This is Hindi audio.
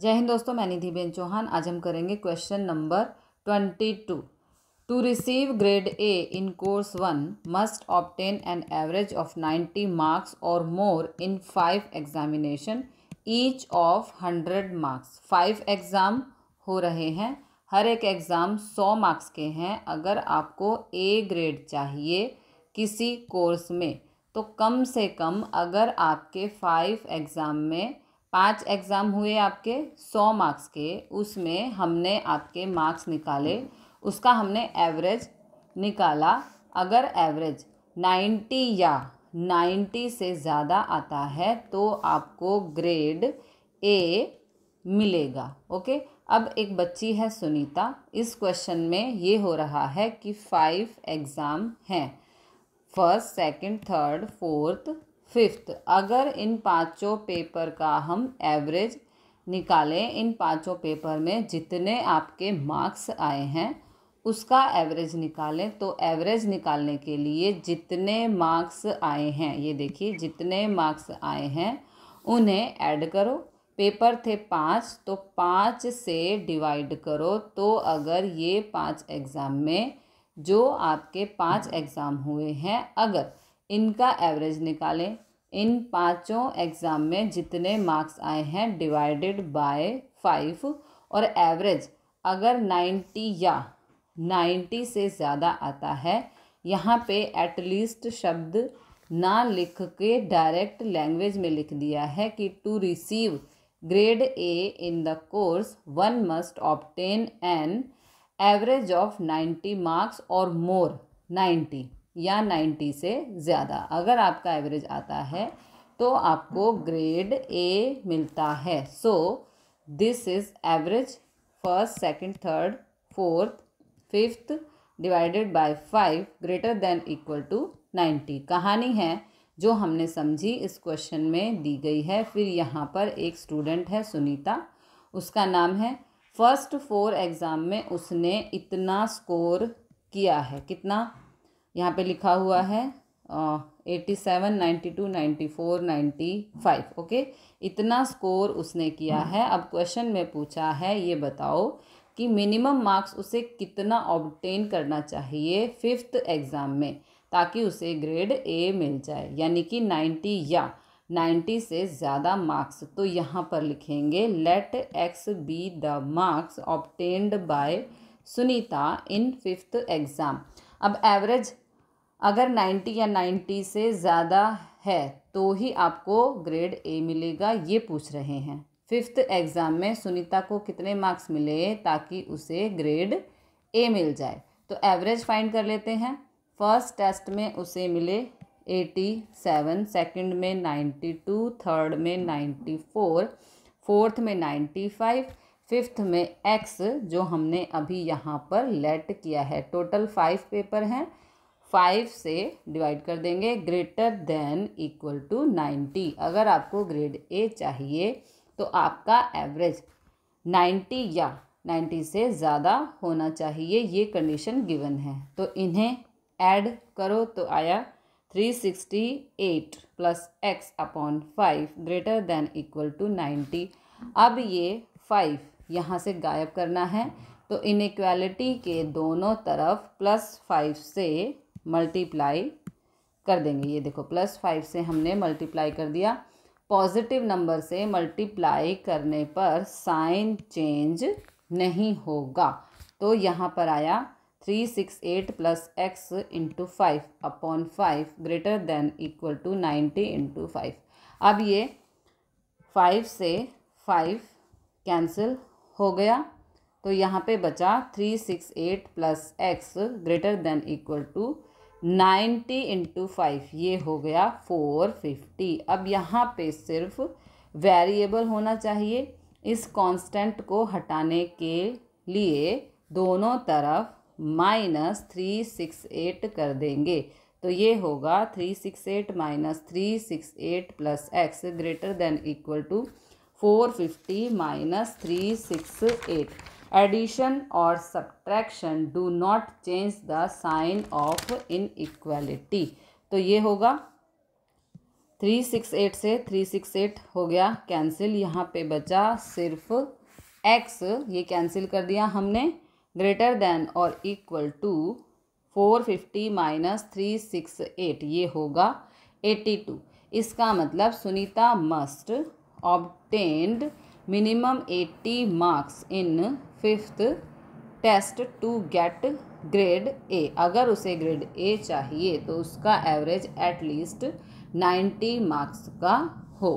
जय हिंद दोस्तों मैं निधि बेन चौहान आज हम करेंगे question number twenty two to receive grade A in course one must obtain an average of ninety marks और more in five examination each of hundred marks five exam हो रहे हैं हर एक एग्ज़ाम सौ मार्क्स के हैं अगर आपको ए ग्रेड चाहिए किसी कोर्स में तो कम से कम अगर आपके फाइव एग्ज़ाम में पांच एग्ज़ाम हुए आपके सौ मार्क्स के उसमें हमने आपके मार्क्स निकाले उसका हमने एवरेज निकाला अगर एवरेज नाइन्टी या नाइन्टी से ज़्यादा आता है तो आपको ग्रेड ए मिलेगा ओके अब एक बच्ची है सुनीता इस क्वेश्चन में ये हो रहा है कि फाइव एग्ज़ाम हैं first second third fourth fifth अगर इन पांचों पेपर का हम एवरेज निकालें इन पांचों पेपर में जितने आपके मार्क्स आए हैं उसका एवरेज निकालें तो एवरेज निकालने के लिए जितने मार्क्स आए हैं ये देखिए जितने मार्क्स आए हैं उन्हें ऐड करो पेपर थे पाँच तो पाँच से डिवाइड करो तो अगर ये पाँच एग्ज़ाम में जो आपके पाँच एग्ज़ाम हुए हैं अगर इनका एवरेज निकालें इन पांचों एग्ज़ाम में जितने मार्क्स आए हैं डिवाइडेड बाय फाइव और एवरेज अगर नाइन्टी या नाइन्टी से ज़्यादा आता है यहाँ पे एटलीस्ट शब्द ना लिख के डायरेक्ट लैंग्वेज में लिख दिया है कि to receive grade A in the course one must obtain an average of ninety marks और मोर नाइन्टी या नाइन्टी से ज़्यादा अगर आपका एवरेज आता है तो आपको ग्रेड ए मिलता है so this is average first second third fourth fifth divided by five greater than equal to ninety कहानी है जो हमने समझी इस क्वेश्चन में दी गई है फिर यहाँ पर एक स्टूडेंट है सुनीता उसका नाम है फर्स्ट फोर एग्ज़ाम में उसने इतना स्कोर किया है कितना यहाँ पे लिखा हुआ है eighty seven ninety two ninety four ninety five okay इतना स्कोर उसने किया है अब क्वेश्चन में पूछा है ये बताओ कि मिनिमम मार्क्स उसे कितना ऑब्टेन करना चाहिए फिफ्थ एग्ज़ाम में ताकि उसे ग्रेड ए मिल जाए यानी कि नाइन्टी या नाइन्टी से ज़्यादा मार्क्स तो यहाँ पर लिखेंगे let x be the marks obtained by Sunita in fifth exam अब एवरेज अगर 90 या 90 से ज़्यादा है तो ही आपको ग्रेड ए मिलेगा ये पूछ रहे हैं फिफ्थ एग्ज़ाम में सुनीता को कितने मार्क्स मिले ताकि उसे ग्रेड ए मिल जाए तो एवरेज फाइंड कर लेते हैं फर्स्ट टेस्ट में उसे मिले एटी सेवन सेकेंड में नाइन्टी टू थर्ड में नाइन्टी फोर फोर्थ में नाइन्टी फाइव फिफ्थ में एक्स जो हमने अभी यहाँ पर लेट किया है टोटल फाइव पेपर हैं फाइव से डिवाइड कर देंगे greater than equal to ninety अगर आपको ग्रेड ए चाहिए तो आपका एवरेज नाइन्टी या नाइन्टी से ज़्यादा होना चाहिए ये कंडीशन गिवन है तो इन्हें ऐड करो तो आया three sixty eight plus x upon five greater than equal to ninety अब ये फाइव यहाँ से गायब करना है तो इनक्वालिटी के दोनों तरफ प्लस फाइव से मल्टीप्लाई कर देंगे ये देखो प्लस फाइव से हमने मल्टीप्लाई कर दिया पॉजिटिव नंबर से मल्टीप्लाई करने पर साइन चेंज नहीं होगा तो यहाँ पर आया three six eight plus x into five upon five greater than equal to ninety into five अब ये फाइव से फाइव कैंसिल हो गया तो यहाँ पे बचा three six eight plus x greater than equal to ninety into five ये हो गया फोर फिफ्टी अब यहाँ पे सिर्फ वेरिएबल होना चाहिए इस कांस्टेंट को हटाने के लिए दोनों तरफ माइनस थ्री सिक्स एट कर देंगे तो ये होगा three six eight minus three six eight plus x greater than equal to four fifty minus three six eight और subtraction do not change the sign of inequality तो ये होगा थ्री सिक्स एट से थ्री सिक्स एट हो गया कैंसिल यहाँ पे बचा सिर्फ एक्स ये कैंसिल कर दिया हमने ग्रेटर देन और equal to four fifty minus three six eight ये होगा एट्टी टू इसका मतलब Sunita must obtained minimum eighty marks in fifth test to get grade A अगर उसे ग्रेड ए चाहिए तो उसका एवरेज एटलीस्ट नाइन्टी मार्क्स का हो